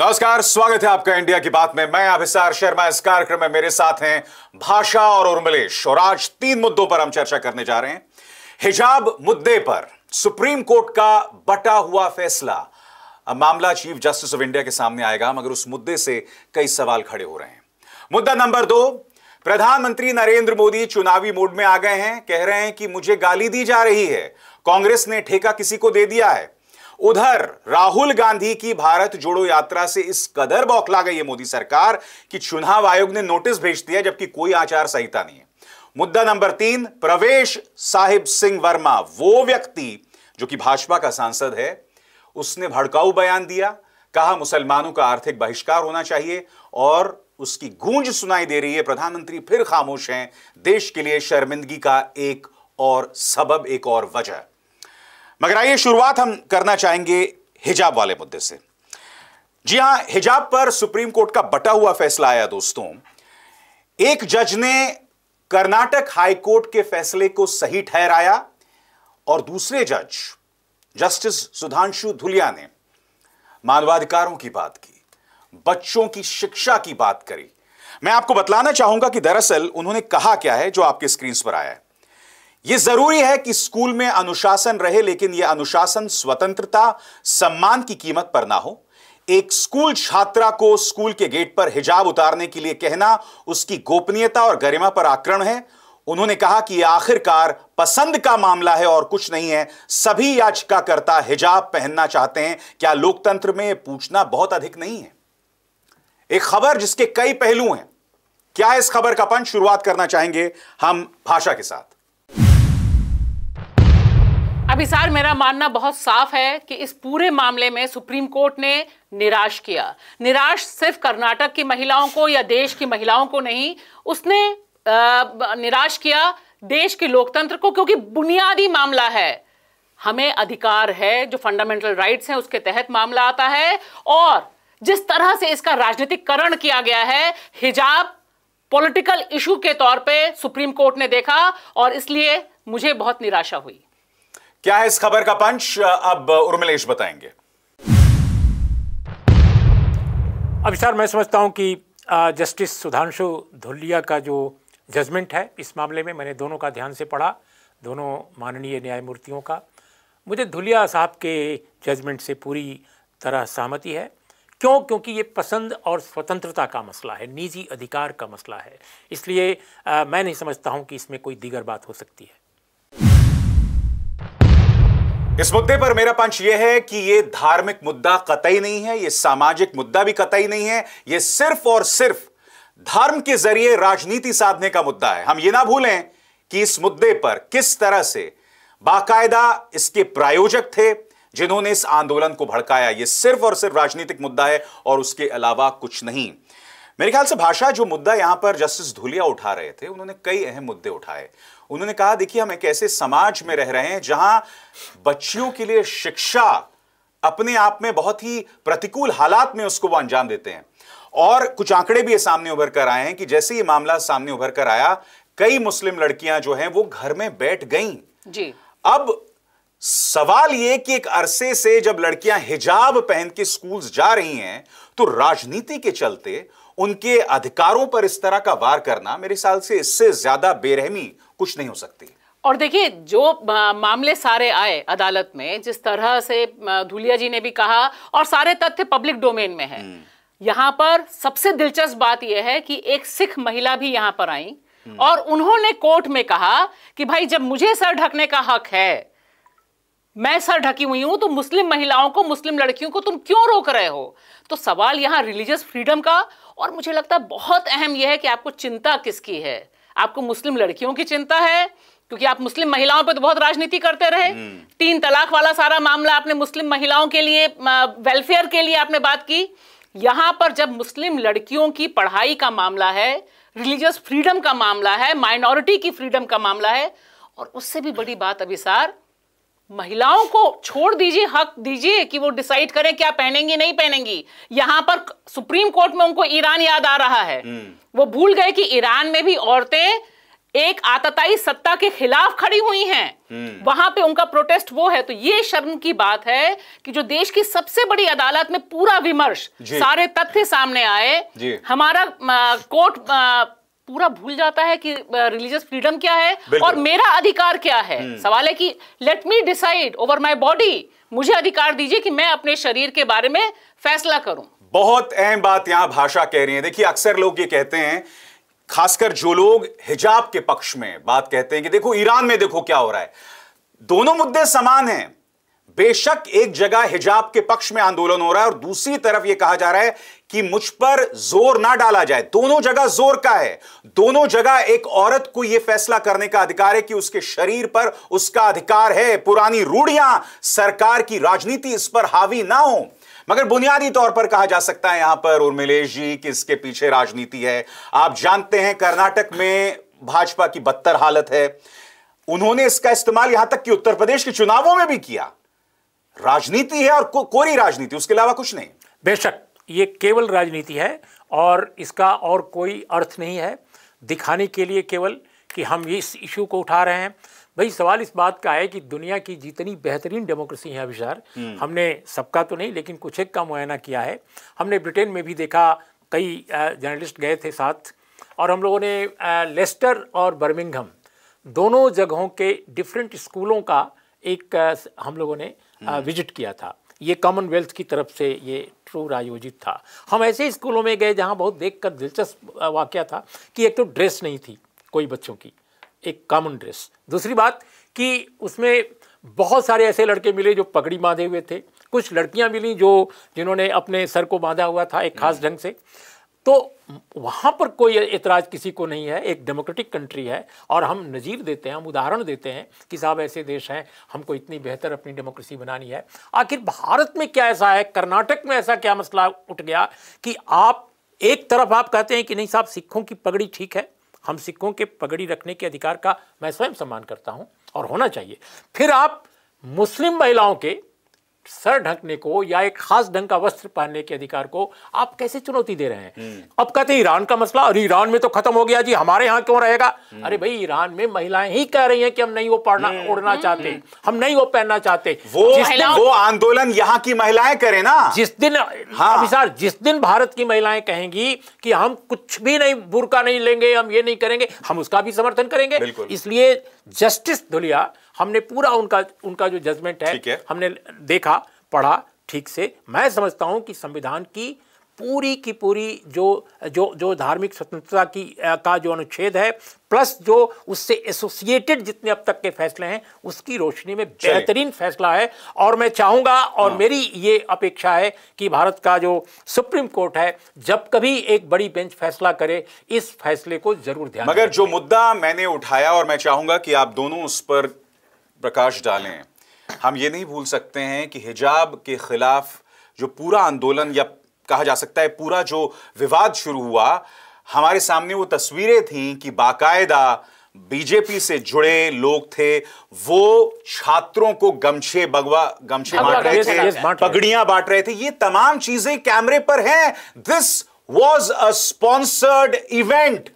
नमस्कार स्वागत है आपका इंडिया की बात में मैं अभिसार शर्मा इस कार्यक्रम में मेरे साथ हैं भाषा और उर्मिलेश और आज तीन मुद्दों पर हम चर्चा करने जा रहे हैं हिजाब मुद्दे पर सुप्रीम कोर्ट का बटा हुआ फैसला मामला चीफ जस्टिस ऑफ इंडिया के सामने आएगा मगर उस मुद्दे से कई सवाल खड़े हो रहे हैं मुद्दा नंबर दो प्रधानमंत्री नरेंद्र मोदी चुनावी मोड में आ गए हैं कह रहे हैं कि मुझे गाली दी जा रही है कांग्रेस ने ठेका किसी को दे दिया है उधर राहुल गांधी की भारत जोड़ो यात्रा से इस कदर बौखला गई है मोदी सरकार कि चुनाव आयोग ने नोटिस भेज दिया जबकि कोई आचार संहिता नहीं है मुद्दा नंबर तीन प्रवेश साहिब सिंह वर्मा वो व्यक्ति जो कि भाजपा का सांसद है उसने भड़काऊ बयान दिया कहा मुसलमानों का आर्थिक बहिष्कार होना चाहिए और उसकी गूंज सुनाई दे रही है प्रधानमंत्री फिर खामोश हैं देश के लिए शर्मिंदगी का एक और सबब एक और वजह मगर आइए शुरुआत हम करना चाहेंगे हिजाब वाले मुद्दे से जी हां हिजाब पर सुप्रीम कोर्ट का बटा हुआ फैसला आया दोस्तों एक जज ने कर्नाटक हाईकोर्ट के फैसले को सही ठहराया और दूसरे जज जस्टिस सुधांशु धुलिया ने मानवाधिकारों की बात की बच्चों की शिक्षा की बात करी मैं आपको बतलाना चाहूंगा कि दरअसल उन्होंने कहा क्या है जो आपके स्क्रीन पर आया है यह जरूरी है कि स्कूल में अनुशासन रहे लेकिन यह अनुशासन स्वतंत्रता सम्मान की कीमत पर ना हो एक स्कूल छात्रा को स्कूल के गेट पर हिजाब उतारने के लिए कहना उसकी गोपनीयता और गरिमा पर आक्रमण है उन्होंने कहा कि आखिरकार पसंद का मामला है और कुछ नहीं है सभी याचिकाकर्ता हिजाब पहनना चाहते हैं क्या लोकतंत्र में पूछना बहुत अधिक नहीं है एक खबर जिसके कई पहलू हैं क्या इस खबर का पंच शुरुआत करना चाहेंगे हम भाषा के साथ अभिसार मेरा मानना बहुत साफ है कि इस पूरे मामले में सुप्रीम कोर्ट ने निराश किया निराश सिर्फ कर्नाटक की महिलाओं को या देश की महिलाओं को नहीं उसने निराश किया देश के लोकतंत्र को क्योंकि बुनियादी मामला है हमें अधिकार है जो फंडामेंटल राइट्स हैं उसके तहत मामला आता है और जिस तरह से इसका राजनीतिकरण किया गया है हिजाब पॉलिटिकल इशू के तौर पे सुप्रीम कोर्ट ने देखा और इसलिए मुझे बहुत निराशा हुई क्या है इस खबर का पंच अब उर्मिलेश बताएंगे अब सर मैं समझता हूं कि जस्टिस सुधांशु धुलिया का जो जजमेंट है इस मामले में मैंने दोनों का ध्यान से पढ़ा दोनों माननीय न्यायमूर्तियों का मुझे धुलिया साहब के जजमेंट से पूरी तरह सहमति है क्यों क्योंकि ये पसंद और स्वतंत्रता का मसला है निजी अधिकार का मसला है इसलिए आ, मैं नहीं समझता हूँ कि इसमें कोई दीगर बात हो सकती है इस मुद्दे पर मेरा पंच यह है कि यह धार्मिक मुद्दा कतई नहीं है यह सामाजिक मुद्दा भी कतई नहीं है यह सिर्फ और सिर्फ धर्म के जरिए राजनीति साधने का मुद्दा है हम यह ना भूलें कि इस मुद्दे पर किस तरह से बाकायदा इसके प्रायोजक थे जिन्होंने इस आंदोलन को भड़काया यह सिर्फ और सिर्फ राजनीतिक मुद्दा है और उसके अलावा कुछ नहीं मेरे ख्याल से भाषा जो मुद्दा यहां पर जस्टिस धुलिया उठा रहे थे उन्होंने कई अहम मुद्दे उठाए उन्होंने कहा देखिए हम एक ऐसे समाज में रह रहे हैं जहां बच्चियों के लिए शिक्षा अपने आप में बहुत ही प्रतिकूल हालात में उसको वो अंजाम देते हैं और कुछ आंकड़े भी ये सामने उभर कर आए हैं कि जैसे ये मामला सामने उभर कर आया कई मुस्लिम लड़कियां जो हैं वो घर में बैठ गईं जी अब सवाल ये कि एक अरसे से जब लड़कियां हिजाब पहन के स्कूल्स जा रही हैं तो राजनीति के चलते उनके अधिकारों पर इस तरह का वार करना मेरे ख्याल से इससे ज्यादा बेरहमी कुछ नहीं हो सकती और देखिए जो मामले सारे आए अदालत में जिस तरह से धुलिया जी ने भी कहा और सारे तथ्य पब्लिक डोमेन में है हम्म। यहाँ पर सबसे दिलचस्प बात यह है कि एक सिख महिला भी यहाँ पर आई हम्म। और उन्होंने कोर्ट में कहा कि भाई जब मुझे सर ढकने का हक है मैं सर ढकी हुई हूं तो मुस्लिम महिलाओं को मुस्लिम लड़कियों को तुम क्यों रोक रहे हो तो सवाल यहां रिलीजियस फ्रीडम का और मुझे लगता है बहुत अहम यह है कि आपको चिंता किसकी है आपको मुस्लिम लड़कियों की चिंता है क्योंकि आप मुस्लिम महिलाओं पर तो बहुत राजनीति करते रहे हम्म। तीन तलाक वाला सारा मामला आपने मुस्लिम महिलाओं के लिए वेलफेयर के लिए आपने बात की यहां पर जब मुस्लिम लड़कियों की पढ़ाई का मामला है रिलीजियस फ्रीडम का मामला है माइनॉरिटी की फ्रीडम का मामला है और उससे भी बड़ी बात अभिसार महिलाओं को छोड़ दीजिए हक दीजिए कि वो डिसाइड करें क्या पहनेंगी नहीं पहनेंगी यहां पर सुप्रीम कोर्ट में उनको ईरान याद आ रहा है हम्म। वो भूल गए कि ईरान में भी औरतें एक आतताई सत्ता के खिलाफ खड़ी हुई हैं हम्म। वहां पे उनका प्रोटेस्ट वो है तो ये शर्म की बात है कि जो देश की सबसे बड़ी अदालत में पूरा विमर्श सारे तथ्य सामने आए हमारा कोर्ट पूरा भूल जाता है कि रिलीजियस फ्रीडम क्या है और मेरा अधिकार क्या है हम्म। सवाल है कि let me decide over my body मुझे अधिकार दीजिए कि मैं अपने शरीर के बारे में फैसला करूं बहुत अहम बात यहां भाषा कह रही है देखिए अक्सर लोग ये कहते हैं खासकर जो लोग हिजाब के पक्ष में बात कहते हैं कि देखो ईरान में देखो क्या हो रहा है दोनों मुद्दे समान हैं बेशक एक जगह हिजाब के पक्ष में आंदोलन हो रहा है और दूसरी तरफ यह कहा जा रहा है कि मुझ पर जोर ना डाला जाए दोनों जगह जोर का है दोनों जगह एक औरत को यह फैसला करने का अधिकार है कि उसके शरीर पर उसका अधिकार है पुरानी रूढ़ियां सरकार की राजनीति इस पर हावी ना हो मगर बुनियादी तौर पर कहा जा सकता है यहां पर उर्मिलेश जी कि इसके पीछे राजनीति है आप जानते हैं कर्नाटक में भाजपा की बदतर हालत है उन्होंने इसका इस्तेमाल यहां तक कि उत्तर प्रदेश के चुनावों में भी किया राजनीति है और को, कोरी राजनीति उसके अलावा कुछ नहीं बेशक ये केवल राजनीति है और इसका और कोई अर्थ नहीं है दिखाने के लिए केवल कि हम इस इशू को उठा रहे हैं भाई सवाल इस बात का है कि दुनिया की जितनी बेहतरीन डेमोक्रेसी है अभिषार हम्म। हमने सबका तो नहीं लेकिन कुछ एक का मुआयना किया है हमने ब्रिटेन में भी देखा कई जर्नलिस्ट गए थे साथ और हम लोगों ने लेस्टर और बर्मिंगहम दोनों जगहों के डिफरेंट स्कूलों का एक हम लोगों ने विजिट हम्म। किया था ये कॉमनवेल्थ की तरफ से ये टूर आयोजित था हम ऐसे स्कूलों में गए जहाँ बहुत देख कर दिलचस्प वाक़ था कि एक तो ड्रेस नहीं थी कोई बच्चों की एक कॉमन ड्रेस दूसरी बात कि उसमें बहुत सारे ऐसे लड़के मिले जो पगड़ी बांधे हुए थे कुछ लड़कियां मिली जो जिन्होंने अपने सर को बांधा हुआ था एक खास हम्म। ढंग से तो वहाँ पर कोई एतराज़ किसी को नहीं है एक डेमोक्रेटिक कंट्री है और हम नज़ीर देते हैं हम उदाहरण देते हैं कि साहब ऐसे देश हैं हमको इतनी बेहतर अपनी डेमोक्रेसी बनानी है आखिर भारत में क्या ऐसा है कर्नाटक में ऐसा क्या मसला उठ गया कि आप एक तरफ आप कहते हैं कि नहीं साहब सिखों की पगड़ी ठीक है हम सिखों के पगड़ी रखने के अधिकार का मैं स्वयं सम्मान करता हूँ और होना चाहिए फिर आप मुस्लिम महिलाओं के सर ढकने को या एक खास ढंग का वस्त्र पहनने के अधिकार को आप कैसे चुनौती दे रहे हैं हम्म। अब कहते हैं ईरान का मसला और ईरान में तो खत्म हो गया जी हमारे यहाँ क्यों रहेगा हम्म। अरे भाई ईरान में महिलाएं ही कह रही हैं कि हम नहीं वो पढ़ना उड़ना हम्म। चाहते हम नहीं वो पहनना चाहते वो वो आंदोलन यहाँ की महिलाएं करें ना जिस दिन हाँ। जिस दिन भारत की महिलाएं कहेंगी कि हम कुछ भी नहीं बुरका नहीं लेंगे हम ये नहीं करेंगे हम उसका भी समर्थन करेंगे इसलिए जस्टिस धुलिया हमने पूरा उनका उनका जो जजमेंट है, है हमने देखा पढ़ा ठीक से मैं समझता हूँ कि संविधान की पूरी की पूरी जो जो जो धार्मिक स्वतंत्रता की आ, का जो अनुच्छेद है प्लस जो उससे एसोसिएटेड जितने अब तक के फैसले हैं उसकी रोशनी में बेहतरीन फैसला है और मैं चाहूँगा और हाँ। मेरी ये अपेक्षा है कि भारत का जो सुप्रीम कोर्ट है जब कभी एक बड़ी बेंच फैसला करे इस फैसले को जरूर ध्यान मगर जो मुद्दा मैंने उठाया और मैं चाहूँगा कि आप दोनों उस पर प्रकाश डालें हम ये नहीं भूल सकते हैं कि हिजाब के खिलाफ जो पूरा आंदोलन या कहा जा सकता है पूरा जो विवाद शुरू हुआ हमारे सामने वो तस्वीरें थीं कि बाकायदा बीजेपी से जुड़े लोग थे वो छात्रों को गमछे बगवा गमछे बांट रहे थे पगड़ियां बांट रहे थे ये तमाम चीजें कैमरे पर हैं this was a sponsored event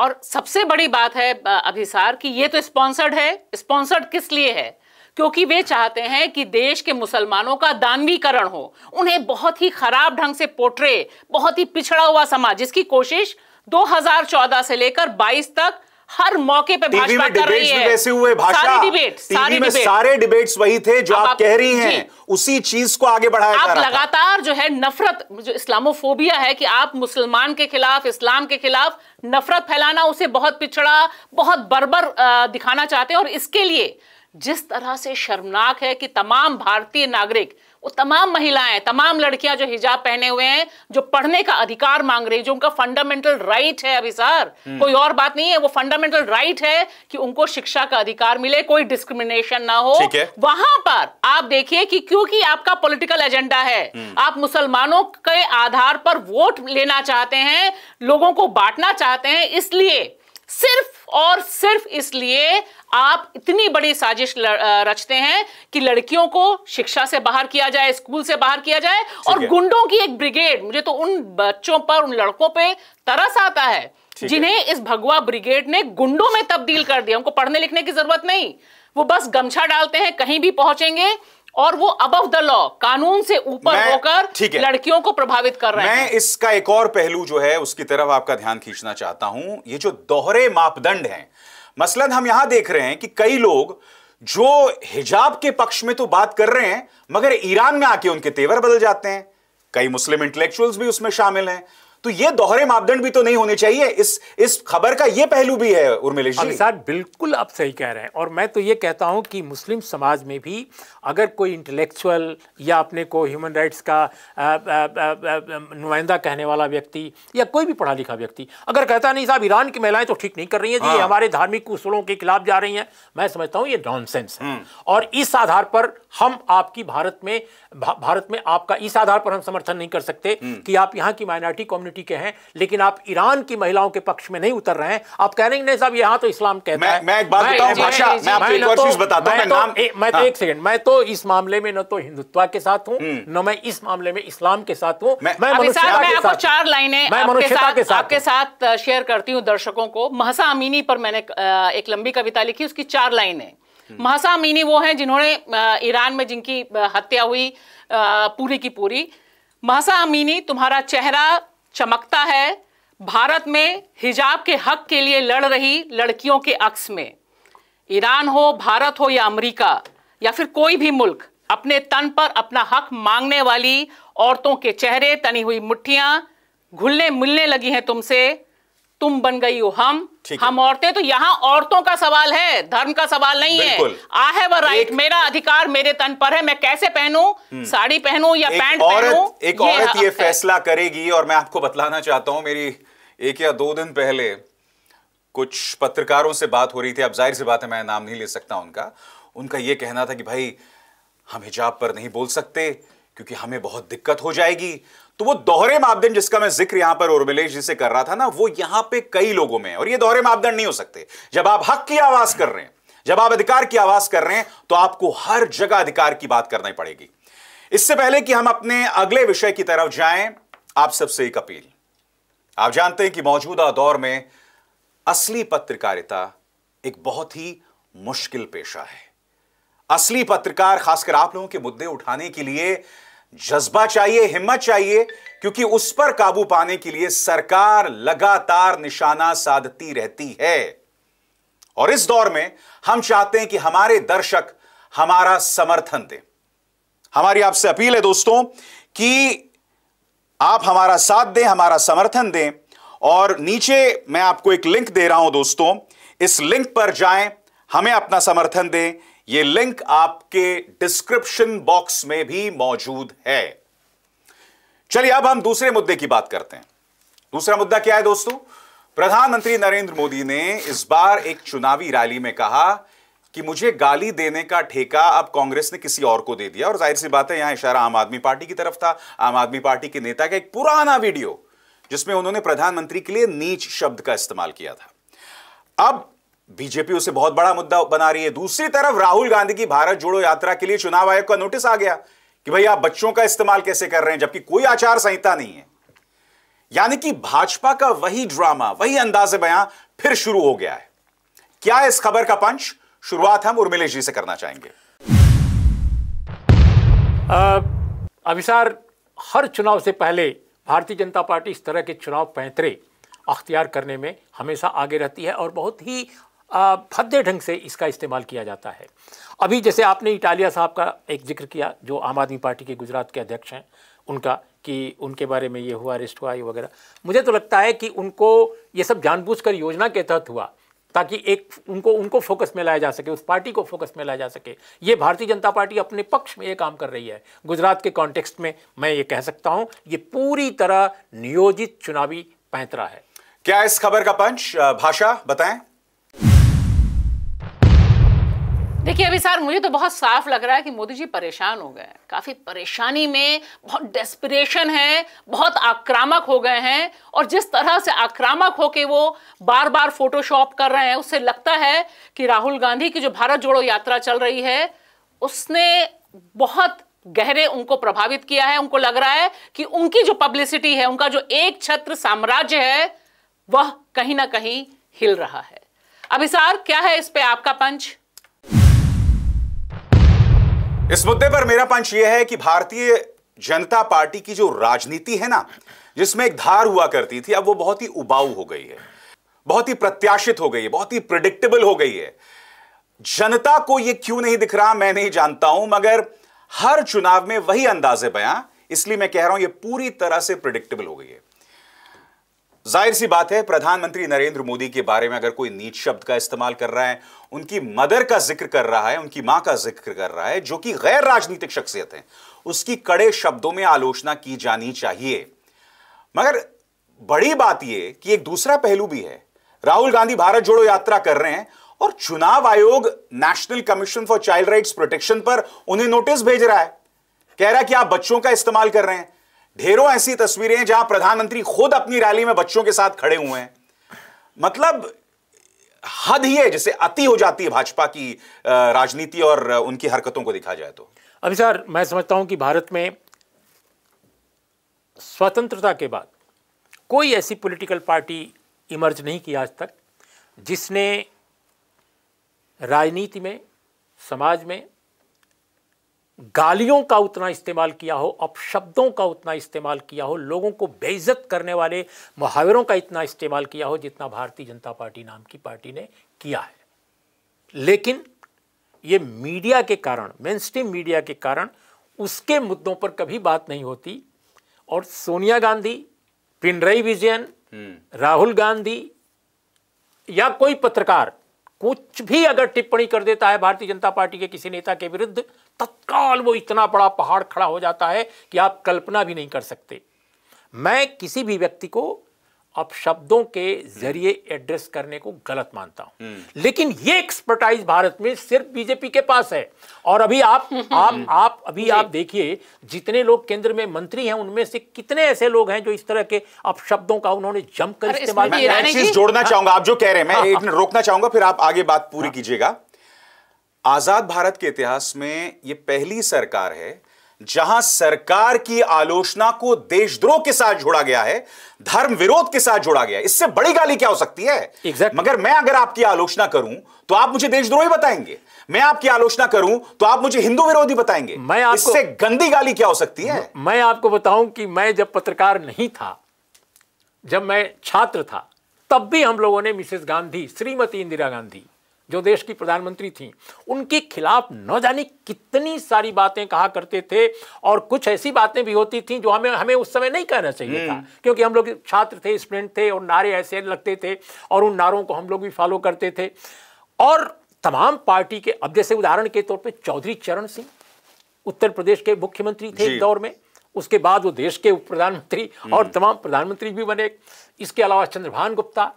और सबसे बड़ी बात है अभिसार कि ये तो स्पॉन्सर्ड है स्पॉन्सर्ड किस लिए है क्योंकि वे चाहते हैं कि देश के मुसलमानों का दानवीकरण हो उन्हें बहुत ही खराब ढंग से पोट्रे बहुत ही पिछड़ा हुआ समाज जिसकी कोशिश 2014 से लेकर 22 तक हर मौके पे टीवी में डिबेट्स भी वैसे हुए भाषा सारे डिबेट सारी में डिबेट। सारे डिबेट्स वही थे जो आप, आप कह रही हैं उसी चीज को आगे बढ़ाया आप लगातार जो है नफरत जो इस्लामोफोबिया है कि आप मुसलमान के खिलाफ इस्लाम के खिलाफ नफरत फैलाना उसे बहुत पिछड़ा बहुत बर्बर दिखाना चाहते हैं और इसके लिए जिस तरह से शर्मनाक है कि तमाम भारतीय नागरिक वो तमाम महिलाएं तमाम लड़कियां जो हिजाब पहने हुए हैं जो पढ़ने का अधिकार मांग रही है जो उनका फंडामेंटल राइट है अभी सर हम्म। कोई और बात नहीं है वो फंडामेंटल राइट है कि उनको शिक्षा का अधिकार मिले कोई डिस्क्रिमिनेशन ना हो वहां पर आप देखिए कि क्योंकि आपका पॉलिटिकल एजेंडा है हम्म। आप मुसलमानों के आधार पर वोट लेना चाहते हैं लोगों को बांटना चाहते हैं इसलिए सिर्फ और सिर्फ इसलिए आप इतनी बड़ी साजिश रचते हैं कि लड़कियों को शिक्षा से बाहर किया जाए स्कूल से बाहर किया जाए और गुंडों की एक ब्रिगेड मुझे तो उन बच्चों पर उन लड़कों पे तरस आता है जिन्हें इस भगवा ब्रिगेड ने गुंडों में तब्दील कर दिया उनको पढ़ने लिखने की जरूरत नहीं वो बस गमछा डालते हैं कहीं भी पहुंचेंगे और वो अब द लॉ कानून से ऊपर होकर लड़कियों को प्रभावित कर रहे हैं मैं इसका एक और पहलू जो है उसकी तरफ आपका ध्यान खींचना चाहता हूं ये जो दोहरे मापदंड हैं मसलन हम यहां देख रहे हैं कि कई लोग जो हिजाब के पक्ष में तो बात कर रहे हैं मगर ईरान में आके उनके तेवर बदल जाते हैं कई मुस्लिम इंटेलेक्चुअल्स भी उसमें शामिल हैं तो ये दोहरे मापदंड भी तो नहीं होने चाहिए इस इस खबर का ये पहलू भी है उर्मिले जी साहब बिल्कुल आप सही कह रहे हैं और मैं तो ये कहता हूं कि मुस्लिम समाज में भी अगर कोई इंटेलेक्चुअल या अपने को ह्यूमन राइट्स का नुमाइंदा कहने वाला व्यक्ति या कोई भी पढ़ा लिखा व्यक्ति अगर कहता नहीं साहब ईरान की महिलाएं तो ठीक नहीं कर रही हैं जी हाँ। हमारे धार्मिक उसूलों के खिलाफ जा रही हैं मैं समझता हूँ ये नॉनसेंस है हम्म। और इस आधार पर हम आपकी भारत में भारत में आपका इस आधार पर हम समर्थन नहीं कर सकते हम्म। कि आप यहाँ की माइनॉरिटी कम्युनिटी कम्युनिटी के हैं लेकिन आप ईरान की महिलाओं के पक्ष में नहीं उतर रहे हैं आप कह रहे हैं यहाँ तो इस्लाम कहता है मैं एक बात मैं तो, तो, तो हाँ। एक सेकंड मैं तो इस मामले में न तो हिंदुत्व के साथ हूँ हम्म। न मैं इस मामले में इस्लाम के साथ हूँ मैं चार लाइने आपके साथ शेयर करती हूँ दर्शकों को महसा अमीनी पर मैंने एक लंबी कविता लिखी उसकी चार लाइनें हम्म। महसा अमीनी वो हैं जिन्होंने ईरान में जिनकी हत्या हुई पूरी की पूरी महसा अमीनी तुम्हारा चेहरा चमकता है भारत में हिजाब के हक के लिए लड़ रही लड़कियों के अक्स में ईरान हो भारत हो या अमेरिका या फिर कोई भी मुल्क अपने तन पर अपना हक मांगने वाली औरतों के चेहरे तनी हुई मुट्ठियां घुलने मिलने लगी हैं तुमसे तुम बन गई हो हम हम औरतें तो यहाँ औरतों का सवाल है धर्म का सवाल नहीं है आई हैव अ राइट मेरा अधिकार मेरे तन पर है मैं कैसे पहनूं हम्म। साड़ी पहनूं या पैंट पहनूं एक ये औरत हाँ, ये फैसला करेगी और मैं आपको बतलाना चाहता हूं मेरी एक या दो दिन पहले कुछ पत्रकारों से बात हो रही थी अब जाहिर सी बात है मैं नाम नहीं ले सकता उनका उनका यह कहना था कि भाई हम हिजाब पर नहीं बोल सकते क्योंकि हमें बहुत दिक्कत हो जाएगी तो वो दोहरे मापदंड जिसका मैं जिक्र यहां पर उर्मिलेश जी से कर रहा था ना वो यहां पे कई लोगों में है और ये दोहरे मापदंड नहीं हो सकते जब आप हक की आवाज कर रहे हैं जब आप अधिकार की आवाज कर रहे हैं तो आपको हर जगह अधिकार की बात करनी पड़ेगी इससे पहले कि हम अपने अगले विषय की तरफ जाएं आप सबसे एक अपील आप जानते हैं कि मौजूदा दौर में असली पत्रकारिता एक बहुत ही मुश्किल पेशा है असली पत्रकार खासकर आप लोगों के मुद्दे उठाने के लिए जज्बा चाहिए हिम्मत चाहिए क्योंकि उस पर काबू पाने के लिए सरकार लगातार निशाना साधती रहती है और इस दौर में हम चाहते हैं कि हमारे दर्शक हमारा समर्थन दें हमारी आपसे अपील है दोस्तों कि आप हमारा साथ दें हमारा समर्थन दें और नीचे मैं आपको एक लिंक दे रहा हूं दोस्तों इस लिंक पर जाएं हमें अपना समर्थन दें ये लिंक आपके डिस्क्रिप्शन बॉक्स में भी मौजूद है चलिए अब हम दूसरे मुद्दे की बात करते हैं दूसरा मुद्दा क्या है दोस्तों प्रधानमंत्री नरेंद्र मोदी ने इस बार एक चुनावी रैली में कहा कि मुझे गाली देने का ठेका अब कांग्रेस ने किसी और को दे दिया और जाहिर सी बात है यहां इशारा आम आदमी पार्टी की तरफ था आम आदमी पार्टी के नेता का एक पुराना वीडियो जिसमें उन्होंने प्रधानमंत्री के लिए नीच शब्द का इस्तेमाल किया था अब बीजेपी उसे बहुत बड़ा मुद्दा बना रही है दूसरी तरफ राहुल गांधी की भारत जोड़ो यात्रा के लिए चुनाव आयोग का नोटिस आ गया कि भाई आप बच्चों का इस्तेमाल कैसे कर रहे हैं जबकि कोई आचार संहिता नहीं है यानी कि भाजपा का वही ड्रामा वही अंदाज बयां फिर शुरू हो गया है क्या इस खबर का पंच शुरुआत हम उर्मिलेश जी से करना चाहेंगे अभिसार हर चुनाव से पहले भारतीय जनता पार्टी इस तरह के चुनाव पैंतरे अख्तियार करने में हमेशा आगे रहती है और बहुत ही भद्दे ढंग से इसका इस्तेमाल किया जाता है अभी जैसे आपने इटालिया साहब का एक जिक्र किया जो आम आदमी पार्टी के गुजरात के अध्यक्ष हैं उनका कि उनके बारे में ये हुआ अरेस्ट हुआ ये वगैरह मुझे तो लगता है कि उनको ये सब जानबूझकर योजना के तहत हुआ ताकि एक उनको उनको फोकस में लाया जा सके उस पार्टी को फोकस में लाया जा सके ये भारतीय जनता पार्टी अपने पक्ष में ये काम कर रही है गुजरात के कॉन्टेक्स्ट में मैं ये कह सकता हूँ ये पूरी तरह नियोजित चुनावी पैंतरा है क्या इस खबर का पंच भाषा बताएं देखिए अभी सर मुझे तो बहुत साफ लग रहा है कि मोदी जी परेशान हो गए हैं काफ़ी परेशानी में बहुत डेस्परेशन है बहुत आक्रामक हो गए हैं और जिस तरह से आक्रामक होके वो बार बार फोटोशॉप कर रहे हैं उससे लगता है कि राहुल गांधी की जो भारत जोड़ो यात्रा चल रही है उसने बहुत गहरे उनको प्रभावित किया है उनको लग रहा है कि उनकी जो पब्लिसिटी है उनका जो एक छत्र साम्राज्य है वह कहीं ना कहीं हिल रहा है अभिसार क्या है इस पे आपका पंच इस मुद्दे पर मेरा पंच यह है कि भारतीय जनता पार्टी की जो राजनीति है ना जिसमें एक धार हुआ करती थी अब वो बहुत ही उबाऊ हो गई है बहुत ही प्रत्याशित हो गई है बहुत ही प्रिडिक्टेबल हो गई है जनता को यह क्यों नहीं दिख रहा मैं नहीं जानता हूं मगर हर चुनाव में वही अंदाजे बयां इसलिए मैं कह रहा हूं यह पूरी तरह से प्रिडिक्टेबल हो गई है जाहिर सी बात है प्रधानमंत्री नरेंद्र मोदी के बारे में अगर कोई नीच शब्द का इस्तेमाल कर रहा है उनकी मदर का जिक्र कर रहा है उनकी मां का जिक्र कर रहा है जो कि गैर राजनीतिक शख्सियत है उसकी कड़े शब्दों में आलोचना की जानी चाहिए मगर बड़ी बात यह कि एक दूसरा पहलू भी है राहुल गांधी भारत जोड़ो यात्रा कर रहे हैं और चुनाव आयोग National Commission for Child Rights Protection पर उन्हें नोटिस भेज रहा है कह रहा है कि आप बच्चों का इस्तेमाल कर रहे हैं ढेरों ऐसी तस्वीरें जहां प्रधानमंत्री खुद अपनी रैली में बच्चों के साथ खड़े हुए हैं मतलब हद ही है जिसे अति हो जाती है भाजपा की राजनीति और उनकी हरकतों को देखा जाए तो अभी सर मैं समझता हूं कि भारत में स्वतंत्रता के बाद कोई ऐसी पॉलिटिकल पार्टी इमर्ज नहीं की आज तक जिसने राजनीति में समाज में गालियों का उतना इस्तेमाल किया हो अपशब्दों का उतना इस्तेमाल किया हो लोगों को बेइज्जत करने वाले मुहावरों का इतना इस्तेमाल किया हो जितना भारतीय जनता पार्टी नाम की पार्टी ने किया है लेकिन ये मीडिया के कारण मेन स्ट्रीम मीडिया के कारण उसके मुद्दों पर कभी बात नहीं होती और सोनिया गांधी पिनरई विजयन हम्म। राहुल गांधी या कोई पत्रकार कुछ भी अगर टिप्पणी कर देता है भारतीय जनता पार्टी के किसी नेता के विरुद्ध तत्काल वो इतना बड़ा पहाड़ खड़ा हो जाता है कि आप कल्पना भी नहीं कर सकते मैं किसी भी व्यक्ति को अब शब्दों के हम्म। जरिए एड्रेस करने को गलत मानता हूं हम्म। लेकिन ये एक्सपर्टाइज भारत में सिर्फ बीजेपी के पास है और अभी आप हम्म। आप आप अभी आप देखिए जितने लोग केंद्र में मंत्री हैं उनमें से कितने ऐसे लोग हैं जो इस तरह के अब शब्दों का उन्होंने जमकर इस्तेमाल किया चीज जोड़ना हाँ। चाहूंगा आप जो कह रहे हैं मैं हाँ। रोकना चाहूंगा फिर आप आगे बात पूरी हाँ। कीजिएगा आजाद भारत के इतिहास में ये पहली सरकार है जहां सरकार की आलोचना को देशद्रोह के साथ जोड़ा गया है धर्म विरोध के साथ जोड़ा गया है इससे बड़ी गाली क्या हो सकती है exactly. मगर मैं अगर आपकी आलोचना करूं तो आप मुझे देशद्रोही बताएंगे मैं आपकी आलोचना करूं तो आप मुझे हिंदू विरोधी बताएंगे मैं आपको इससे गंदी गाली क्या हो सकती है मैं आपको बताऊं कि मैं जब पत्रकार नहीं था जब मैं छात्र था तब भी हम लोगों ने मिसेस गांधी श्रीमती इंदिरा गांधी जो देश की प्रधानमंत्री थी उनके खिलाफ न जाने कितनी सारी बातें कहा करते थे और कुछ ऐसी बातें भी होती थी जो हमें हमें उस समय नहीं कहना चाहिए था हम्म। क्योंकि हम लोग छात्र थे स्टूडेंट थे और नारे ऐसे लगते थे और उन नारों को हम लोग भी फॉलो करते थे और तमाम पार्टी के अब जैसे उदाहरण के तौर पर चौधरी चरण सिंह उत्तर प्रदेश के मुख्यमंत्री थे एक दौर में उसके बाद वो देश के उप प्रधानमंत्री और हम्म। तमाम प्रधानमंत्री भी बने इसके अलावा चंद्रभान गुप्ता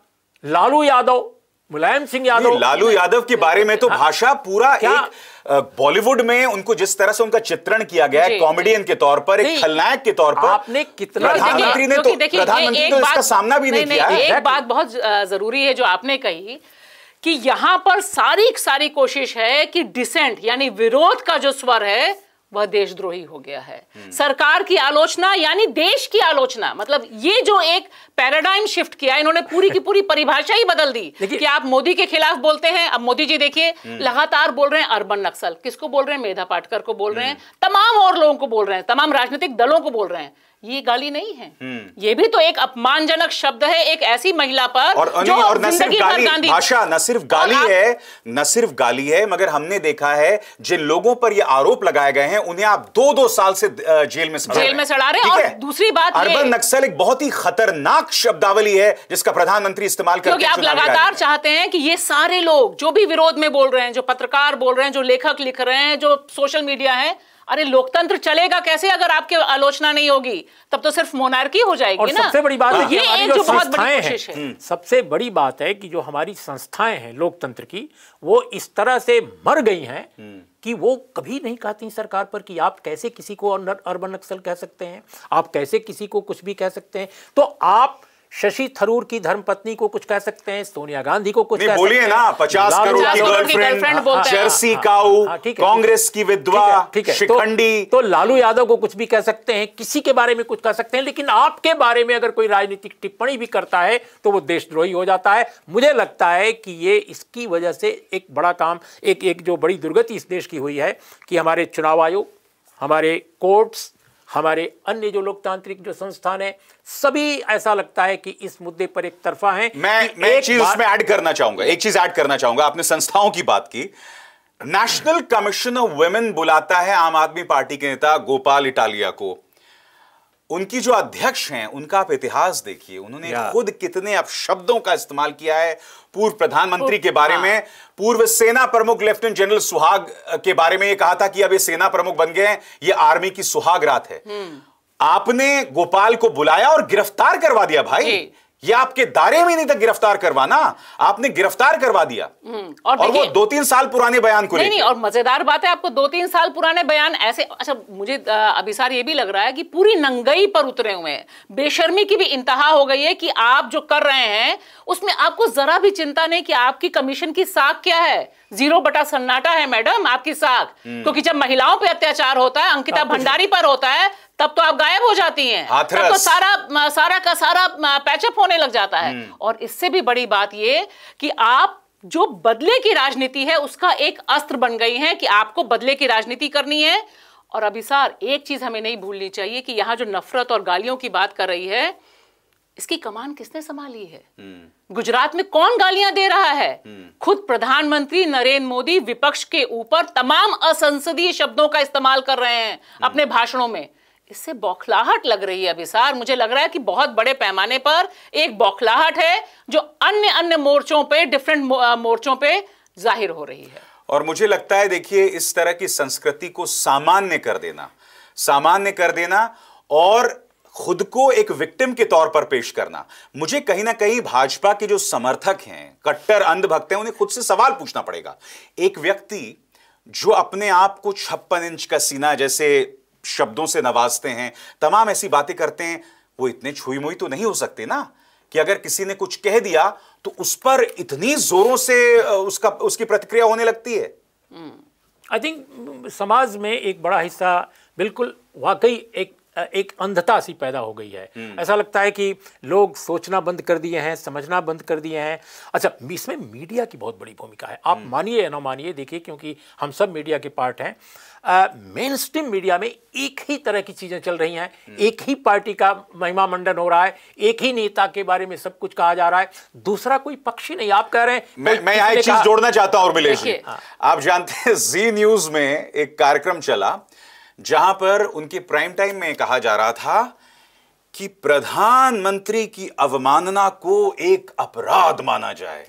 लालू यादव मुलायम सिंह यादव लालू यादव के बारे में तो हाँ। भाषा पूरा एक बॉलीवुड में उनको जिस तरह से उनका चित्रण किया गया है कॉमेडियन के तौर पर एक खलनायक के तौर पर आपने कितना प्रधानमंत्री ने तो प्रधानमंत्री तो इसका सामना भी नहीं किया एक बात बहुत जरूरी है जो आपने कही कि यहां पर सारी सारी कोशिश है कि डिसेंट यानी विरोध का जो स्वर है वह देशद्रोही हो गया है सरकार की आलोचना यानी देश की आलोचना मतलब ये जो एक पैराडाइम शिफ्ट किया इन्होंने पूरी की पूरी परिभाषा ही बदल दी कि आप मोदी के खिलाफ बोलते हैं अब मोदी जी देखिए हम्म। लगातार बोल रहे हैं अर्बन नक्सल किसको बोल रहे हैं मेधा पाटकर को बोल रहे हम्म। हैं तमाम और लोगों को बोल रहे हैं तमाम राजनीतिक दलों को बोल रहे हैं ये गाली नहीं है हम्म। ये भी तो एक अपमानजनक शब्द है एक ऐसी महिला पर और, जो और न सिर्फ गाली भाषा न सिर्फ गाली है न सिर्फ गाली है मगर हमने देखा है जिन लोगों पर ये आरोप लगाए गए हैं उन्हें आप दो दो साल से जेल में जेल में सड़ा रहे और दूसरी बात अरबन नक्सल एक बहुत ही खतरनाक शब्दावली है जिसका प्रधानमंत्री इस्तेमाल करते आप लगातार चाहते हैं कि ये सारे लोग जो भी विरोध में बोल रहे हैं जो पत्रकार बोल रहे हैं जो लेखक लिख रहे हैं जो सोशल मीडिया है अरे लोकतंत्र चलेगा कैसे अगर आपके आलोचना नहीं होगी तब तो सिर्फ मोनार्की हो जाएगी और ना सबसे बड़ी बात है कि जो, बहुत बड़ी है हम्म। सबसे बड़ी बात है कि जो हमारी संस्थाएं हैं लोकतंत्र की वो इस तरह से मर गई हैं हम्म। कि वो कभी नहीं कहती सरकार पर कि आप कैसे किसी को अर्बन नक्सल कह सकते हैं आप कैसे किसी को कुछ भी कह सकते हैं तो आप शशि थरूर की धर्मपत्नी को कुछ कह सकते हैं सोनिया गांधी को कुछ बोलिए ना पचास करोड़ की गर्लफ्रेंड जर्सी हाँ, काऊ हाँ, कांग्रेस की विधवा ठीक है तो- शिखंडी तो, तो लालू यादव को कुछ भी कह सकते हैं किसी के बारे में कुछ कह सकते हैं लेकिन आपके बारे में अगर कोई राजनीतिक टिप्पणी भी करता है तो वो देशद्रोही हो जाता है मुझे लगता है कि ये इसकी वजह से एक बड़ा काम एक एक जो बड़ी दुर्गति इस देश की हुई है कि हमारे चुनाव आयोग हमारे कोर्ट्स हमारे अन्य जो लोकतांत्रिक जो संस्थान है सभी ऐसा लगता है कि इस मुद्दे पर एक तरफा है मैं, मैं चीज उसमें ऐड करना चाहूंगा एक चीज ऐड करना चाहूंगा आपने संस्थाओं की बात की नेशनल कमीशन ऑफ वुमेन बुलाता है आम आदमी पार्टी के नेता गोपाल इटालिया को उनकी जो अध्यक्ष हैं उनका आप इतिहास देखिए उन्होंने खुद कितने अब शब्दों का इस्तेमाल किया है पूर्व प्रधानमंत्री के बारे हाँ। में पूर्व सेना प्रमुख लेफ्टिनेंट जनरल सुहाग के बारे में ये कहा था कि अब ये सेना प्रमुख बन गए हैं ये आर्मी की सुहाग रात है हम्म। आपने गोपाल को बुलाया और गिरफ्तार करवा दिया भाई ये आपके दायरे में नहीं था गिरफ्तार करवाना आपने गिरफ्तार करवा दिया हम्म, और, और वो दो तीन साल पुराने बयान को नहीं, नहीं और मजेदार बात है आपको दो तीन साल पुराने बयान ऐसे अच्छा मुझे अभी सार ये भी लग रहा है कि पूरी नंगई पर उतरे हुए हैं बेशर्मी की भी इंतहा हो गई है कि आप जो कर रहे हैं उसमें आपको जरा भी चिंता नहीं कि आपकी कमीशन की साख क्या है जीरो बटा सन्नाटा है मैडम आपकी साख हम्म। क्योंकि जब महिलाओं पर अत्याचार होता है अंकिता भंडारी पर होता है तब तो आप गायब हो जाती हैं हाँ, तब तो सारा सारा का सारा पैचअप होने लग जाता है हम्म। और इससे भी बड़ी बात ये कि आप जो बदले की राजनीति है उसका एक अस्त्र बन गई है कि आपको बदले की राजनीति करनी है और अभिसार एक चीज हमें नहीं भूलनी चाहिए कि यहाँ जो नफरत और गालियों की बात कर रही है इसकी कमान किसने संभाली है हम्म। गुजरात में कौन गालियां दे रहा है हम्म। खुद प्रधानमंत्री नरेंद्र मोदी विपक्ष के ऊपर तमाम असंसदीय शब्दों का इस्तेमाल कर रहे हैं अपने भाषणों में इससे बौखलाहट लग रही है अभिसार मुझे लग रहा है कि बहुत बड़े पैमाने पर एक बौखलाहट है जो अन्य अन्य मोर्चों पे डिफरेंट मोर्चों पे जाहिर हो रही है और मुझे लगता है देखिए इस तरह की संस्कृति को सामान्य कर देना सामान्य कर देना और खुद को एक विक्टिम के तौर पर पेश करना मुझे कहीं ना कहीं भाजपा के जो समर्थक हैं कट्टर अंधभक्त हैं उन्हें खुद से सवाल पूछना पड़ेगा एक व्यक्ति जो अपने आप को छप्पन इंच का सीना जैसे शब्दों से नवाजते हैं तमाम ऐसी बातें करते हैं वो इतने छुई मुई तो नहीं हो सकते ना कि अगर किसी ने कुछ कह दिया तो उस पर इतनी जोरों से उसका उसकी प्रतिक्रिया होने लगती है आई hmm. थिंक समाज में एक बड़ा हिस्सा बिल्कुल वाकई एक एक अंधता सी पैदा हो गई है हम्म। ऐसा लगता है कि लोग सोचना बंद कर दिए हैं समझना बंद कर दिए हैं अच्छा इसमें मीडिया की बहुत बड़ी भूमिका है आप हम्म। मानिए या ना मानिए देखिए क्योंकि हम सब मीडिया के पार्ट हैं मेन स्ट्रीम मीडिया में एक ही तरह की चीज़ें चल रही हैं हम्म। एक ही पार्टी का महिमा मंडन हो रहा है एक ही नेता के बारे में सब कुछ कहा जा रहा है दूसरा कोई पक्ष ही नहीं आप कह रहे हैं मैं एक चीज जोड़ना चाहता हूँ और आप जानते हैं जी न्यूज में एक कार्यक्रम चला जहां पर उनके प्राइम टाइम में कहा जा रहा था कि प्रधानमंत्री की अवमानना को एक अपराध माना जाए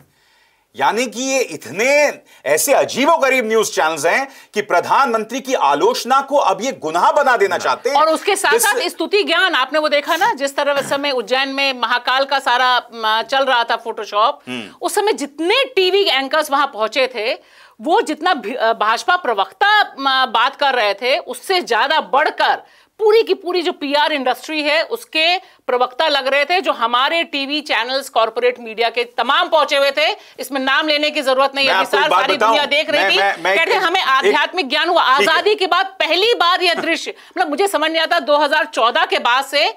यानी कि ये इतने ऐसे अजीबो गरीब न्यूज चैनल्स हैं कि प्रधानमंत्री की आलोचना को अब ये गुनाह बना देना हाँ। चाहते हैं और उसके साथ साथ स्तुति ज्ञान आपने वो देखा ना जिस तरह समय उज्जैन में महाकाल का सारा चल रहा था फोटोशॉप हम्म। उस समय जितने टीवी एंकर्स वहां पहुंचे थे वो जितना भाजपा प्रवक्ता बात कर रहे थे उससे ज्यादा बढ़कर पूरी की पूरी जो पीआर इंडस्ट्री है उसके प्रवक्ता लग रहे थे जो हमारे टीवी चैनल्स कॉर्पोरेट मीडिया के तमाम पहुंचे हुए थे इसमें नाम लेने की जरूरत नहीं है सारी दुनिया देख रही थी कहते हमें आध्यात्मिक ज्ञान हुआ आजादी के बाद पहली बार यह दृश्य मतलब मुझे समझ नहीं आता दो के बाद से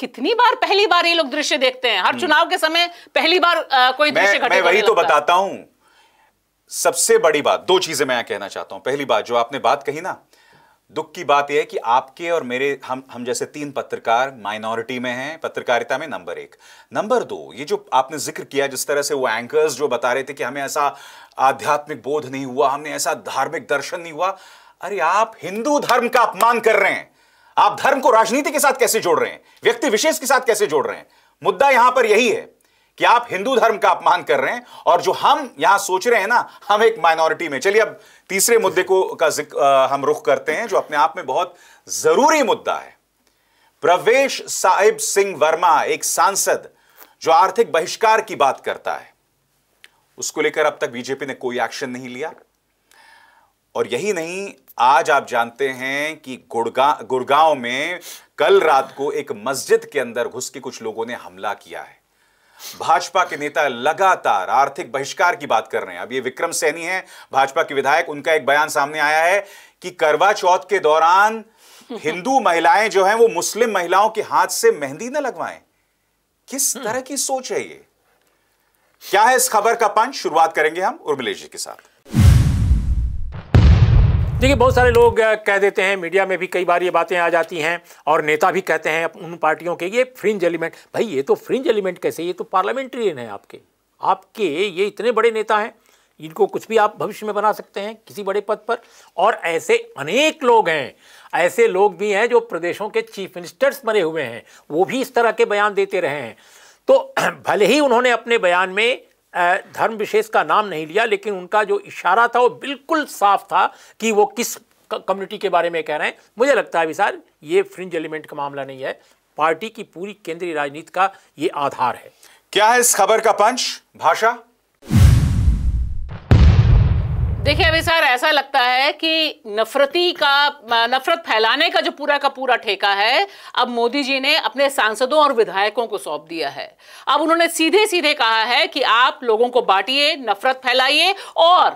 कितनी बार पहली बार ये लोग दृश्य देखते हैं हर हम्म। चुनाव के समय पहली बार कोई दृश्य मैं वही तो बताता हूँ सबसे बड़ी बात दो चीजें मैं कहना चाहता हूं पहली बात जो आपने बात कही ना दुख की बात यह है कि आपके और मेरे हम हम जैसे तीन पत्रकार माइनॉरिटी में हैं पत्रकारिता में नंबर एक नंबर दो ये जो आपने जिक्र किया जिस तरह से वो एंकर्स जो बता रहे थे कि हमें ऐसा आध्यात्मिक बोध नहीं हुआ हमने ऐसा धार्मिक दर्शन नहीं हुआ अरे आप हिंदू धर्म का अपमान कर रहे हैं आप धर्म को राजनीति के साथ कैसे जोड़ रहे हैं व्यक्ति विशेष के साथ कैसे जोड़ रहे हैं मुद्दा यहां पर यही है कि आप हिंदू धर्म का अपमान कर रहे हैं और जो हम यहां सोच रहे हैं ना हम एक माइनॉरिटी में चलिए अब तीसरे मुद्दे को का जिक्र हम रुख करते हैं जो अपने आप में बहुत जरूरी मुद्दा है प्रवेश साहिब सिंह वर्मा एक सांसद जो आर्थिक बहिष्कार की बात करता है उसको लेकर अब तक बीजेपी ने कोई एक्शन नहीं लिया और यही नहीं आज आप जानते हैं कि गुड़गांव गुड़गांव में कल रात को एक मस्जिद के अंदर घुस के कुछ लोगों ने हमला किया है भाजपा के नेता लगातार आर्थिक बहिष्कार की बात कर रहे हैं अब ये विक्रम सैनी हैं भाजपा के विधायक उनका एक बयान सामने आया है कि करवा चौथ के दौरान हिंदू महिलाएं जो हैं वो मुस्लिम महिलाओं के हाथ से मेहंदी ना लगवाएं किस हम्म। तरह की सोच है ये क्या है इस खबर का पंच शुरुआत करेंगे हम उर्मिलेश जी के साथ देखिए बहुत सारे लोग कह देते हैं मीडिया में भी कई बार ये बातें आ जाती हैं और नेता भी कहते हैं उन पार्टियों के ये फ्रिंज एलिमेंट भाई ये तो फ्रिंज एलिमेंट कैसे ये तो पार्लियामेंट्रियन है आपके आपके ये इतने बड़े नेता हैं इनको कुछ भी आप भविष्य में बना सकते हैं किसी बड़े पद पर और ऐसे अनेक लोग हैं ऐसे लोग भी हैं जो प्रदेशों के चीफ मिनिस्टर्स बने हुए हैं वो भी इस तरह के बयान देते रहे हैं तो भले ही उन्होंने अपने बयान में धर्म विशेष का नाम नहीं लिया लेकिन उनका जो इशारा था वो बिल्कुल साफ था कि वो किस कम्युनिटी के बारे में कह रहे हैं मुझे लगता है विशाल ये फ्रिंज एलिमेंट का मामला नहीं है पार्टी की पूरी केंद्रीय राजनीति का ये आधार है क्या है इस खबर का पंच भाषा देखिए अभी सर ऐसा लगता है कि नफरती का नफरत फैलाने का जो पूरा का पूरा ठेका है अब मोदी जी ने अपने सांसदों और विधायकों को सौंप दिया है अब उन्होंने सीधे सीधे कहा है कि आप लोगों को बांटिए नफरत फैलाइए और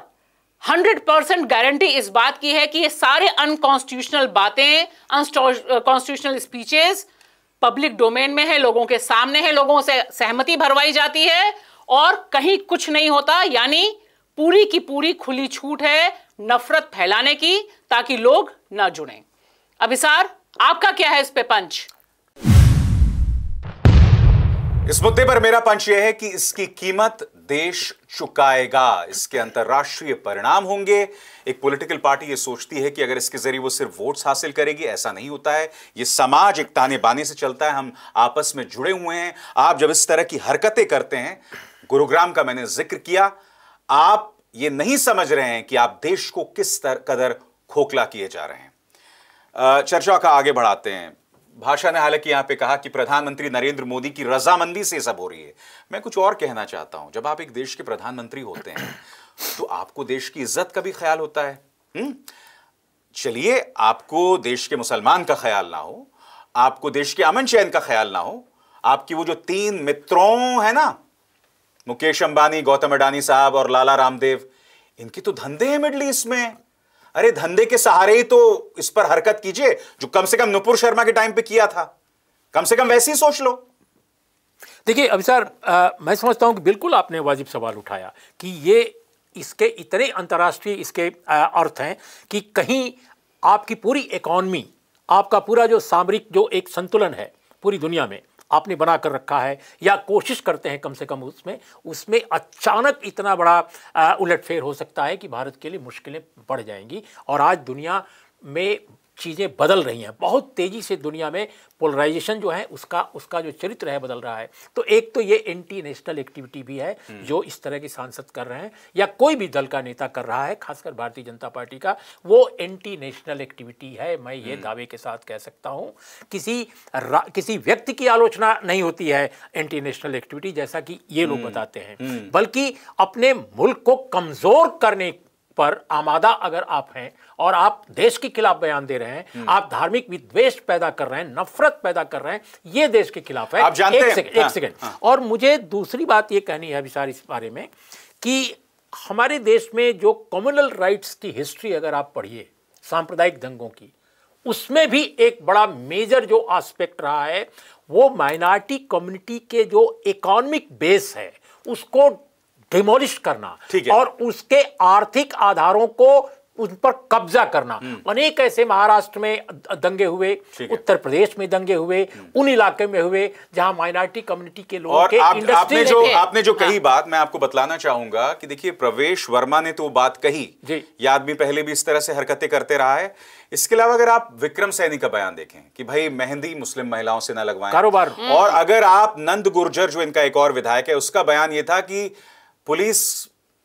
100 परसेंट गारंटी इस बात की है कि ये सारे अनकॉन्स्टिट्यूशनल बातें अनकॉन्स्टिट्यूशनल स्पीचेस पब्लिक डोमेन में है लोगों के सामने है लोगों से सहमति भरवाई जाती है और कहीं कुछ नहीं होता यानी पूरी की पूरी खुली छूट है नफरत फैलाने की ताकि लोग ना जुड़े अभिसार आपका क्या है इस पे पंच इस मुद्दे पर मेरा पंच यह है कि इसकी कीमत देश चुकाएगा इसके अंतर्राष्ट्रीय परिणाम होंगे एक पॉलिटिकल पार्टी ये सोचती है कि अगर इसके जरिए वो सिर्फ वोट्स हासिल करेगी ऐसा नहीं होता है ये समाज एक ताने बाने से चलता है हम आपस में जुड़े हुए हैं आप जब इस तरह की हरकतें करते हैं गुरुग्राम का मैंने जिक्र किया आप ये नहीं समझ रहे हैं कि आप देश को किस तर, कदर खोखला किए जा रहे हैं चर्चा का आगे बढ़ाते हैं भाषा ने हालांकि यहां पे कहा कि प्रधानमंत्री नरेंद्र मोदी की रजामंदी से सब हो रही है मैं कुछ और कहना चाहता हूं जब आप एक देश के प्रधानमंत्री होते हैं तो आपको देश की इज्जत का भी ख्याल होता है हम्म? चलिए आपको देश के मुसलमान का ख्याल ना हो आपको देश के अमन चैन का ख्याल ना हो आपकी वो जो तीन मित्रों है ना मुकेश अंबानी गौतम अडानी साहब और लाला रामदेव इनके तो धंधे हैं मिडल ईस्ट में अरे धंधे के सहारे ही तो इस पर हरकत कीजिए जो कम से कम नुपुर शर्मा के टाइम पे किया था कम से कम वैसे ही सोच लो देखिए सर मैं समझता हूं कि बिल्कुल आपने वाजिब सवाल उठाया कि ये इसके इतने अंतर्राष्ट्रीय इसके आ, अर्थ हैं कि कहीं आपकी पूरी इकॉनमी आपका पूरा जो सामरिक जो एक संतुलन है पूरी दुनिया में आपने बना कर रखा है या कोशिश करते हैं कम से कम उसमें उसमें अचानक इतना बड़ा उलटफेर हो सकता है कि भारत के लिए मुश्किलें बढ़ जाएंगी और आज दुनिया में चीज़ें बदल रही हैं बहुत तेज़ी से दुनिया में पोलराइजेशन जो है उसका उसका जो चरित्र है बदल रहा है तो एक तो ये एंटी नेशनल एक्टिविटी भी है हम्म। जो इस तरह के सांसद कर रहे हैं या कोई भी दल का नेता कर रहा है खासकर भारतीय जनता पार्टी का वो एंटी नेशनल एक्टिविटी है मैं ये हम्म। दावे के साथ कह सकता हूँ किसी किसी व्यक्ति की आलोचना नहीं होती है एंटी नेशनल एक्टिविटी जैसा कि ये लोग हम्म। बताते हैं बल्कि अपने मुल्क को कमज़ोर करने पर आमादा अगर आप हैं और आप देश के खिलाफ बयान दे रहे हैं आप धार्मिक विद्वेष पैदा कर रहे हैं नफरत पैदा कर रहे हैं ये देश के खिलाफ है आप जानते एक सेकंड एक सेकंड हाँ, हाँ। और मुझे दूसरी बात ये कहनी है अभिसार इस बारे में कि हमारे देश में जो कम्युनल राइट्स की हिस्ट्री अगर आप पढ़िए सांप्रदायिक दंगों की उसमें भी एक बड़ा मेजर जो आस्पेक्ट रहा है वो माइनॉरिटी कम्युनिटी के जो इकोनॉमिक बेस है उसको डिमोलिश करना और उसके आर्थिक आधारों को उन पर कब्जा करना हम्म। अनेक ऐसे महाराष्ट्र में दंगे हुए उत्तर प्रदेश में दंगे हुए हम्म। उन इलाके में हुए जहां माइनॉरिटी कम्युनिटी के लोगों के आप, आपने जो आपने जो कही हाँ। बात मैं आपको बतलाना चाहूंगा कि देखिए प्रवेश वर्मा ने तो बात कही ये आदमी पहले भी इस तरह से हरकतें करते रहा है इसके अलावा अगर आप विक्रम सैनी का बयान देखें कि भाई मेहंदी मुस्लिम महिलाओं से ना लगवाएं कारोबार और अगर आप नंद गुर्जर जो इनका एक और विधायक है उसका बयान ये था कि पुलिस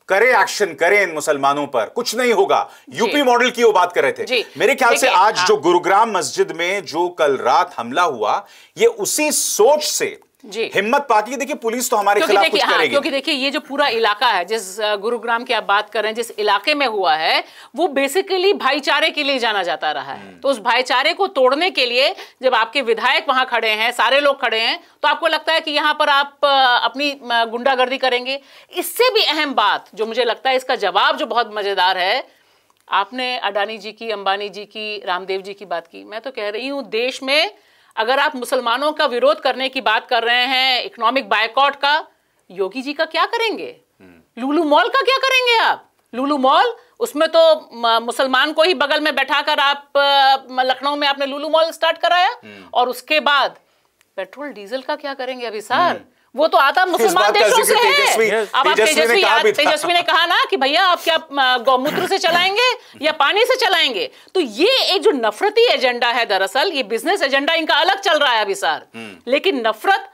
करे एक्शन करे इन मुसलमानों पर कुछ नहीं होगा यूपी मॉडल की वो बात कर रहे थे मेरे ख्याल से आज हाँ। जो गुरुग्राम मस्जिद में जो कल रात हमला हुआ ये उसी सोच से हिम्मत पाती है देखिए पुलिस तो हमारे खिलाफ कुछ हाँ, करेगी क्योंकि देखिए ये जो पूरा इलाका है जिस गुरुग्राम की आप बात कर रहे हैं जिस इलाके में हुआ है वो बेसिकली भाईचारे के लिए जाना जाता रहा है हम्म। तो उस भाईचारे को तोड़ने के लिए जब आपके विधायक वहां खड़े हैं सारे लोग खड़े हैं तो आपको लगता है कि यहाँ पर आप अपनी गुंडागर्दी करेंगे इससे भी अहम बात जो मुझे लगता है इसका जवाब जो बहुत मजेदार है आपने अडानी जी की अंबानी जी की रामदेव जी की बात की मैं तो कह रही हूँ देश में अगर आप मुसलमानों का विरोध करने की बात कर रहे हैं इकोनॉमिक बायकॉट का योगी जी का क्या करेंगे हम्म। लुलू मॉल का क्या करेंगे आप लुलू मॉल उसमें तो मुसलमान को ही बगल में बैठाकर आप लखनऊ में आपने लुलू मॉल स्टार्ट कराया हम्म। और उसके बाद पेट्रोल डीजल का क्या करेंगे अभी सर हम्म। वो तो आता मुसलमान देशों से है अब आप तेजस्वी तेजस्वी ने कहा ना कि भैया आप क्या गौमूत्र से चलाएंगे या पानी से चलाएंगे तो ये एक जो नफरती एजेंडा है दरअसल ये बिजनेस एजेंडा इनका अलग चल रहा है अभी सर हम्म। लेकिन नफरत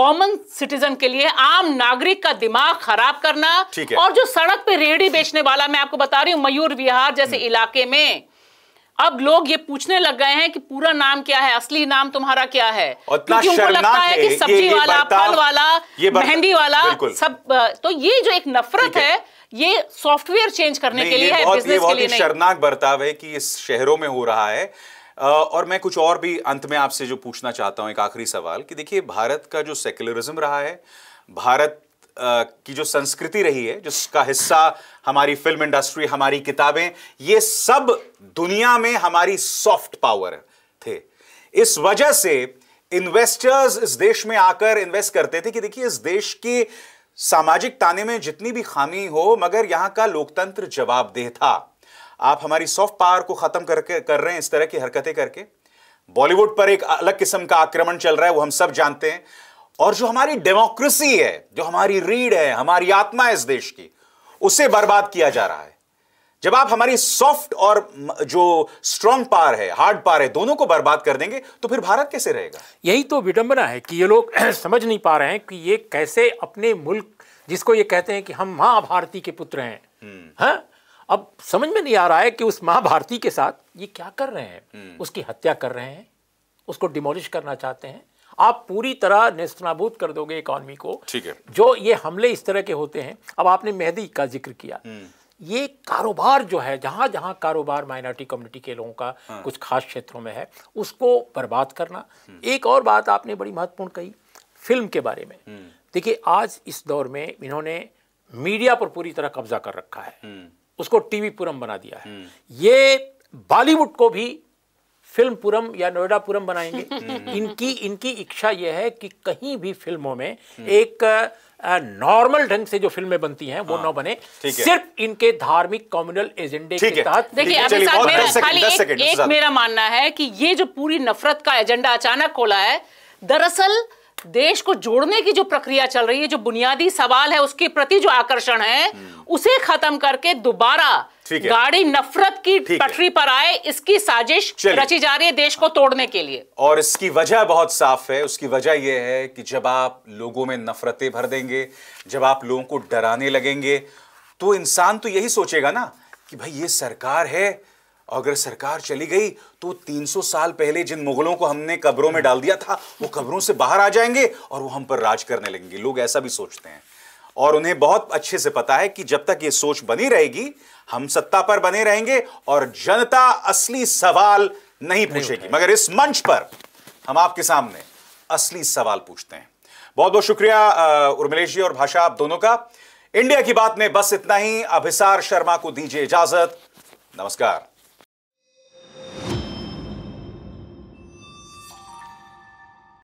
कॉमन सिटीजन के लिए आम नागरिक का दिमाग खराब करना और जो सड़क पे रेड़ी बेचने वाला मैं आपको बता रही हूं मयूर विहार जैसे हम्म। इलाके में अब लोग ये पूछने लग गए हैं कि पूरा नाम क्या है असली नाम तुम्हारा क्या है क्योंकि उनको लगता है कि सब्जी ये, वाला फल वाला मेहंदी वाला सब तो ये जो एक नफरत है ये सॉफ्टवेयर चेंज करने के लिए है बिजनेस के लिए शर्मनाक बर्ताव है कि इस शहरों में हो रहा है और मैं कुछ और भी अंत में आपसे जो पूछना चाहता हूं एक आखिरी सवाल कि देखिए भारत का जो सेक्युलरिज्म रहा है भारत की जो संस्कृति रही है जिसका हिस्सा हमारी फिल्म इंडस्ट्री हमारी किताबें ये सब दुनिया में हमारी सॉफ्ट पावर थे इस वजह से इन्वेस्टर्स इस देश में आकर इन्वेस्ट करते थे कि देखिए इस देश की सामाजिक ताने में जितनी भी खामी हो मगर यहां का लोकतंत्र जवाबदेह था आप हमारी सॉफ्ट पावर को खत्म करके कर रहे हैं इस तरह की हरकतें करके बॉलीवुड पर एक अलग किस्म का आक्रमण चल रहा है वो हम सब जानते हैं और जो हमारी डेमोक्रेसी है जो हमारी रीढ़ है हमारी आत्मा है इस देश की उसे बर्बाद किया जा रहा है जब आप हमारी सॉफ्ट और जो स्ट्रॉन्ग पार है हार्ड पार है दोनों को बर्बाद कर देंगे तो फिर भारत कैसे रहेगा यही तो विडंबना है कि ये लोग समझ नहीं पा रहे हैं कि ये कैसे अपने मुल्क जिसको ये कहते हैं कि हम महाभारती के पुत्र हैं हम्म। हाँ अब समझ में नहीं आ रहा है कि उस महाभारती के साथ ये क्या कर रहे हैं हम्म। उसकी हत्या कर रहे हैं उसको डिमोलिश करना चाहते हैं आप पूरी तरह नेस्तनाबूद कर दोगे इकॉनमी को ठीक है जो ये हमले इस तरह के होते हैं अब आपने मेहदी का जिक्र किया हम्म। ये कारोबार जो है जहां जहां कारोबार माइनॉरिटी कम्युनिटी के लोगों का हाँ। कुछ खास क्षेत्रों में है उसको बर्बाद करना हम्म। एक और बात आपने बड़ी महत्वपूर्ण कही फिल्म के बारे में हम्म। देखिए आज इस दौर में इन्होंने मीडिया पर पूरी तरह कब्जा कर रखा है उसको टीवी पुरम बना दिया है ये बॉलीवुड को भी फिल्म पुरम या नोएडा पुरम बनाएंगे हम्म, हम्म। इनकी इनकी इच्छा यह है कि कहीं भी फिल्मों में एक नॉर्मल ढंग से जो फिल्में बनती हैं वो हाँ, न बने सिर्फ इनके धार्मिक कम्युनल एजेंडे के तहत देखिए अभी मेरा खाली एक, एक मेरा मानना है कि ये जो पूरी नफरत का एजेंडा अचानक खोला है दरअसल देश को जोड़ने की जो प्रक्रिया चल रही है जो बुनियादी सवाल है उसके प्रति जो आकर्षण है हम्म। उसे खत्म करके दोबारा गाड़ी नफरत की पटरी पर आए इसकी साजिश रची जा रही है देश को तोड़ने के लिए और इसकी वजह बहुत साफ है उसकी वजह यह है कि जब आप लोगों में नफरतें भर देंगे जब आप लोगों को डराने लगेंगे तो इंसान तो यही सोचेगा ना कि भाई ये सरकार है अगर सरकार चली गई तो 300 साल पहले जिन मुगलों को हमने कब्रों में डाल दिया था वो कब्रों से बाहर आ जाएंगे और वो हम पर राज करने लगेंगे लोग ऐसा भी सोचते हैं और उन्हें बहुत अच्छे से पता है कि जब तक ये सोच बनी रहेगी हम सत्ता पर बने रहेंगे और जनता असली सवाल नहीं पूछेगी मगर इस मंच पर हम आपके सामने असली सवाल पूछते हैं बहुत बहुत शुक्रिया उर्मिलेश जी और भाषा आप दोनों का इंडिया की बात में बस इतना ही अभिसार शर्मा को दीजिए इजाजत नमस्कार